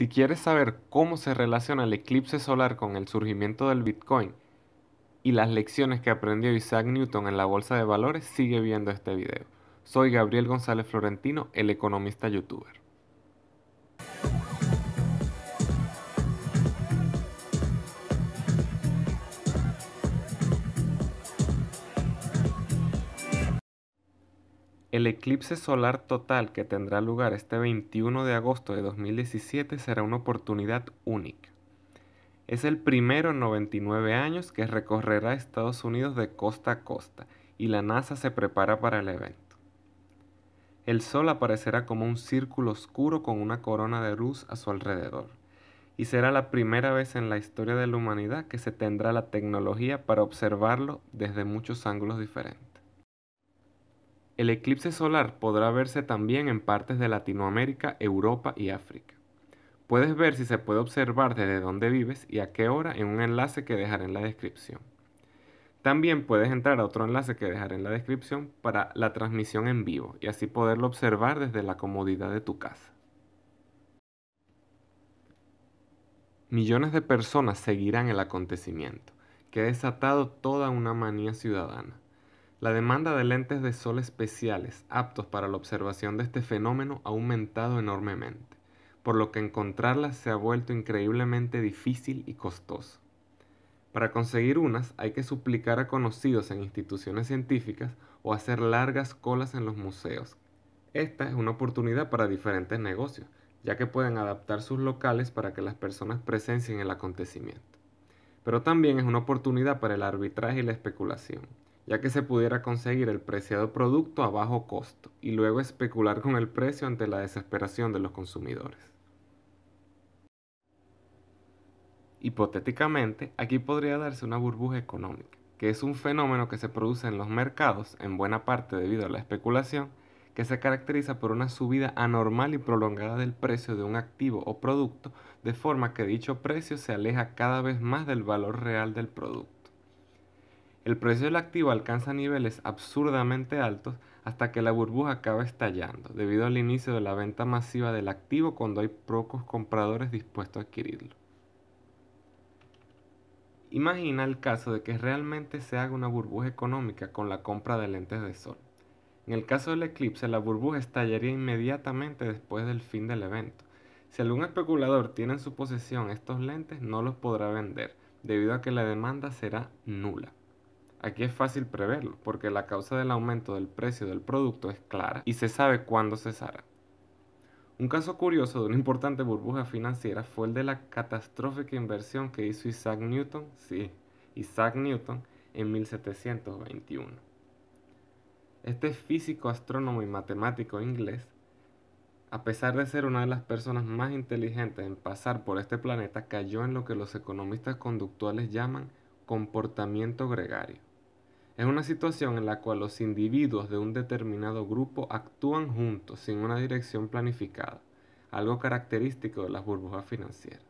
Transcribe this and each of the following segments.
Si quieres saber cómo se relaciona el eclipse solar con el surgimiento del Bitcoin y las lecciones que aprendió Isaac Newton en la bolsa de valores, sigue viendo este video. Soy Gabriel González Florentino, el economista youtuber. El eclipse solar total que tendrá lugar este 21 de agosto de 2017 será una oportunidad única. Es el primero en 99 años que recorrerá Estados Unidos de costa a costa y la NASA se prepara para el evento. El Sol aparecerá como un círculo oscuro con una corona de luz a su alrededor y será la primera vez en la historia de la humanidad que se tendrá la tecnología para observarlo desde muchos ángulos diferentes. El eclipse solar podrá verse también en partes de Latinoamérica, Europa y África. Puedes ver si se puede observar desde dónde vives y a qué hora en un enlace que dejaré en la descripción. También puedes entrar a otro enlace que dejaré en la descripción para la transmisión en vivo y así poderlo observar desde la comodidad de tu casa. Millones de personas seguirán el acontecimiento, que ha desatado toda una manía ciudadana. La demanda de lentes de sol especiales aptos para la observación de este fenómeno ha aumentado enormemente, por lo que encontrarlas se ha vuelto increíblemente difícil y costoso. Para conseguir unas hay que suplicar a conocidos en instituciones científicas o hacer largas colas en los museos. Esta es una oportunidad para diferentes negocios, ya que pueden adaptar sus locales para que las personas presencien el acontecimiento. Pero también es una oportunidad para el arbitraje y la especulación ya que se pudiera conseguir el preciado producto a bajo costo y luego especular con el precio ante la desesperación de los consumidores. Hipotéticamente, aquí podría darse una burbuja económica, que es un fenómeno que se produce en los mercados, en buena parte debido a la especulación, que se caracteriza por una subida anormal y prolongada del precio de un activo o producto, de forma que dicho precio se aleja cada vez más del valor real del producto. El precio del activo alcanza niveles absurdamente altos hasta que la burbuja acaba estallando, debido al inicio de la venta masiva del activo cuando hay pocos compradores dispuestos a adquirirlo. Imagina el caso de que realmente se haga una burbuja económica con la compra de lentes de sol. En el caso del eclipse, la burbuja estallaría inmediatamente después del fin del evento. Si algún especulador tiene en su posesión estos lentes, no los podrá vender, debido a que la demanda será nula. Aquí es fácil preverlo, porque la causa del aumento del precio del producto es clara y se sabe cuándo cesará. Un caso curioso de una importante burbuja financiera fue el de la catastrófica inversión que hizo Isaac Newton, sí, Isaac Newton, en 1721. Este físico, astrónomo y matemático inglés, a pesar de ser una de las personas más inteligentes en pasar por este planeta, cayó en lo que los economistas conductuales llaman comportamiento gregario. Es una situación en la cual los individuos de un determinado grupo actúan juntos sin una dirección planificada, algo característico de las burbujas financieras.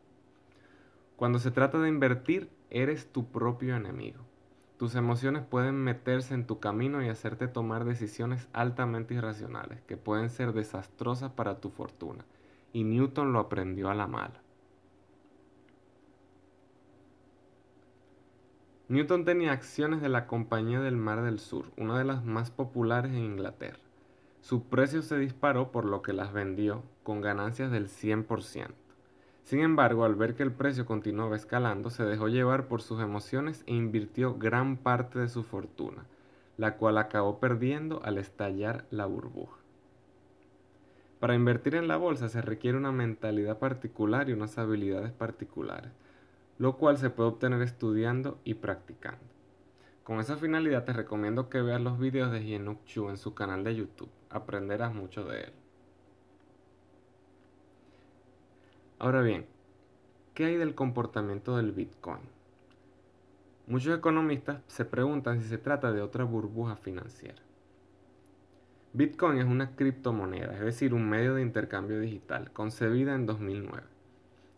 Cuando se trata de invertir, eres tu propio enemigo. Tus emociones pueden meterse en tu camino y hacerte tomar decisiones altamente irracionales que pueden ser desastrosas para tu fortuna. Y Newton lo aprendió a la mala. Newton tenía acciones de la Compañía del Mar del Sur, una de las más populares en Inglaterra. Su precio se disparó por lo que las vendió, con ganancias del 100%. Sin embargo, al ver que el precio continuaba escalando, se dejó llevar por sus emociones e invirtió gran parte de su fortuna, la cual acabó perdiendo al estallar la burbuja. Para invertir en la bolsa se requiere una mentalidad particular y unas habilidades particulares lo cual se puede obtener estudiando y practicando. Con esa finalidad te recomiendo que veas los videos de Hyunuk Chu en su canal de YouTube, aprenderás mucho de él. Ahora bien, ¿qué hay del comportamiento del Bitcoin? Muchos economistas se preguntan si se trata de otra burbuja financiera. Bitcoin es una criptomoneda, es decir, un medio de intercambio digital, concebida en 2009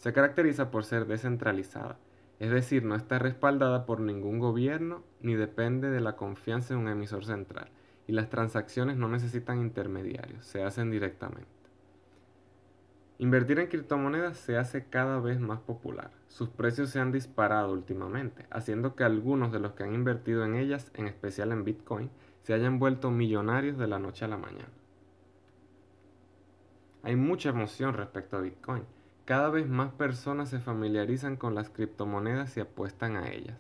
se caracteriza por ser descentralizada, es decir, no está respaldada por ningún gobierno ni depende de la confianza en un emisor central, y las transacciones no necesitan intermediarios, se hacen directamente. Invertir en criptomonedas se hace cada vez más popular. Sus precios se han disparado últimamente, haciendo que algunos de los que han invertido en ellas, en especial en Bitcoin, se hayan vuelto millonarios de la noche a la mañana. Hay mucha emoción respecto a Bitcoin. Cada vez más personas se familiarizan con las criptomonedas y apuestan a ellas,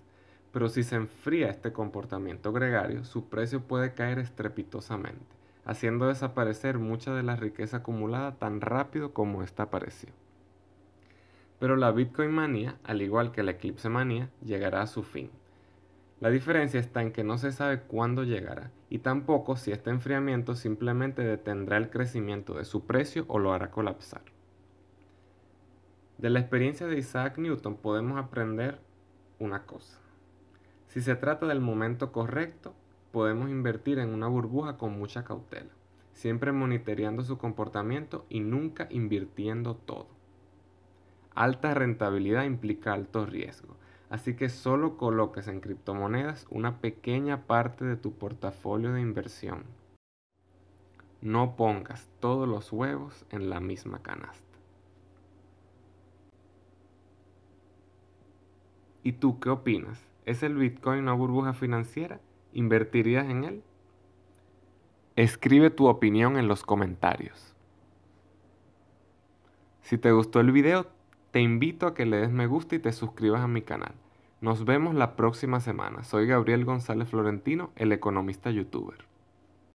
pero si se enfría este comportamiento gregario, su precio puede caer estrepitosamente, haciendo desaparecer mucha de la riqueza acumulada tan rápido como esta apareció. Pero la Bitcoin manía, al igual que la eclipse manía, llegará a su fin. La diferencia está en que no se sabe cuándo llegará y tampoco si este enfriamiento simplemente detendrá el crecimiento de su precio o lo hará colapsar. De la experiencia de Isaac Newton podemos aprender una cosa. Si se trata del momento correcto, podemos invertir en una burbuja con mucha cautela, siempre monitoreando su comportamiento y nunca invirtiendo todo. Alta rentabilidad implica alto riesgo, así que solo coloques en criptomonedas una pequeña parte de tu portafolio de inversión. No pongas todos los huevos en la misma canasta. ¿Y tú qué opinas? ¿Es el Bitcoin una burbuja financiera? ¿Invertirías en él? Escribe tu opinión en los comentarios. Si te gustó el video, te invito a que le des me gusta y te suscribas a mi canal. Nos vemos la próxima semana. Soy Gabriel González Florentino, el economista youtuber.